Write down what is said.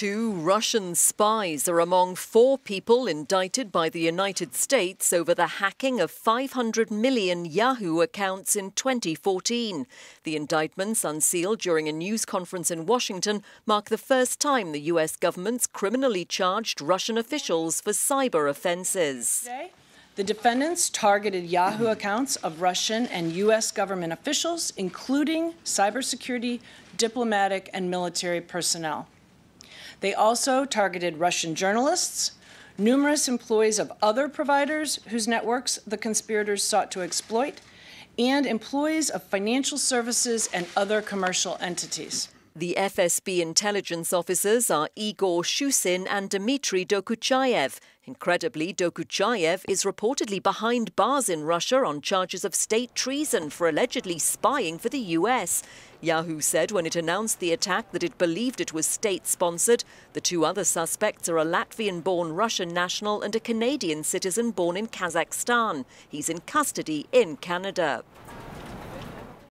Two Russian spies are among four people indicted by the United States over the hacking of 500 million Yahoo accounts in 2014. The indictments, unsealed during a news conference in Washington, mark the first time the U.S. government's criminally charged Russian officials for cyber offenses. the defendants targeted Yahoo accounts of Russian and U.S. government officials, including cybersecurity, diplomatic, and military personnel. They also targeted Russian journalists, numerous employees of other providers whose networks the conspirators sought to exploit, and employees of financial services and other commercial entities. The FSB intelligence officers are Igor Shusin and Dmitry Dokuchayev. Incredibly, Dokuchayev is reportedly behind bars in Russia on charges of state treason for allegedly spying for the US. Yahoo said when it announced the attack that it believed it was state sponsored. The two other suspects are a Latvian born Russian national and a Canadian citizen born in Kazakhstan. He's in custody in Canada.